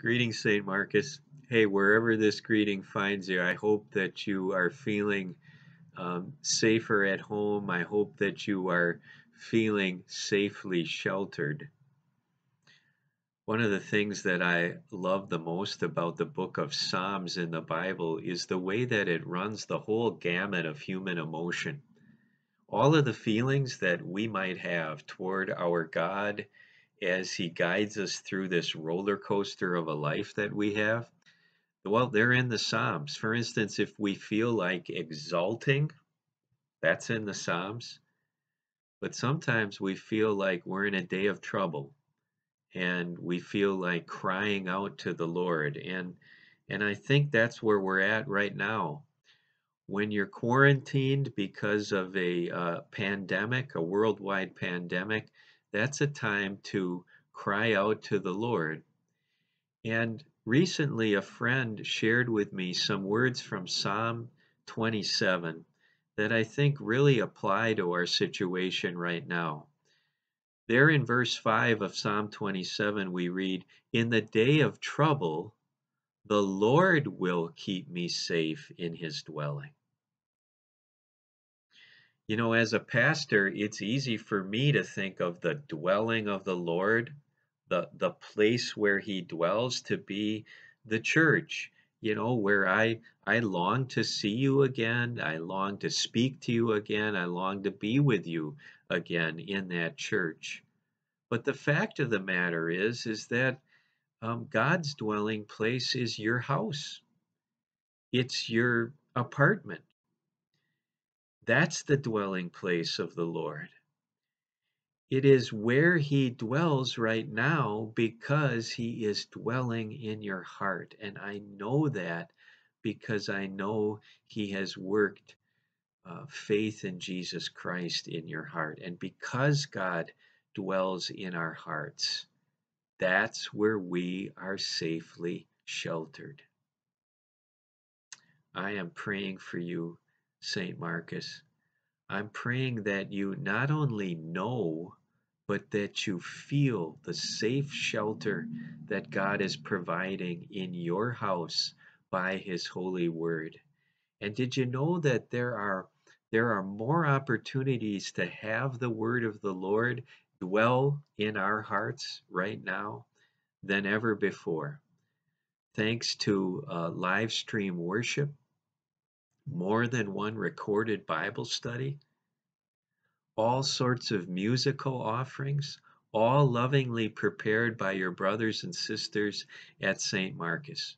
Greetings, St. Marcus. Hey, wherever this greeting finds you, I hope that you are feeling um, safer at home. I hope that you are feeling safely sheltered. One of the things that I love the most about the book of Psalms in the Bible is the way that it runs the whole gamut of human emotion. All of the feelings that we might have toward our God as He guides us through this roller coaster of a life that we have? Well, they're in the Psalms. For instance, if we feel like exalting, that's in the Psalms. But sometimes we feel like we're in a day of trouble and we feel like crying out to the Lord. And, and I think that's where we're at right now. When you're quarantined because of a uh, pandemic, a worldwide pandemic, that's a time to cry out to the Lord. And recently, a friend shared with me some words from Psalm 27 that I think really apply to our situation right now. There in verse 5 of Psalm 27, we read, In the day of trouble, the Lord will keep me safe in his dwelling. You know, as a pastor, it's easy for me to think of the dwelling of the Lord, the, the place where he dwells, to be the church, you know, where I, I long to see you again. I long to speak to you again. I long to be with you again in that church. But the fact of the matter is, is that um, God's dwelling place is your house. It's your apartment. That's the dwelling place of the Lord. It is where He dwells right now because He is dwelling in your heart. And I know that because I know He has worked uh, faith in Jesus Christ in your heart. And because God dwells in our hearts, that's where we are safely sheltered. I am praying for you St. Marcus. I'm praying that you not only know, but that you feel the safe shelter that God is providing in your house by His holy word. And did you know that there are there are more opportunities to have the word of the Lord dwell in our hearts right now than ever before. Thanks to uh, live stream worship, more than one recorded Bible study, all sorts of musical offerings, all lovingly prepared by your brothers and sisters at St. Marcus.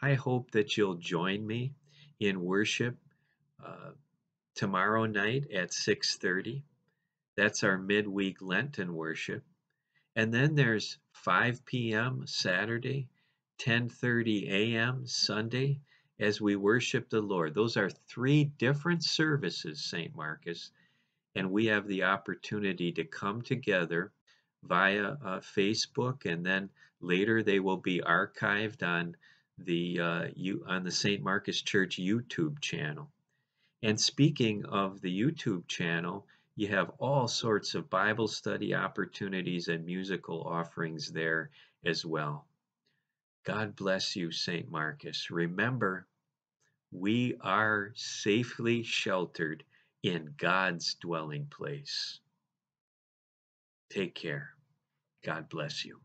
I hope that you'll join me in worship uh, tomorrow night at 6:30. That's our midweek Lenten worship. And then there's 5 p.m. Saturday, 10:30 a.m. Sunday, as we worship the Lord. Those are three different services, St. Marcus, and we have the opportunity to come together via uh, Facebook, and then later they will be archived on the uh, you on the St. Marcus Church YouTube channel. And speaking of the YouTube channel, you have all sorts of Bible study opportunities and musical offerings there as well. God bless you, St. Marcus. Remember, we are safely sheltered in God's dwelling place. Take care. God bless you.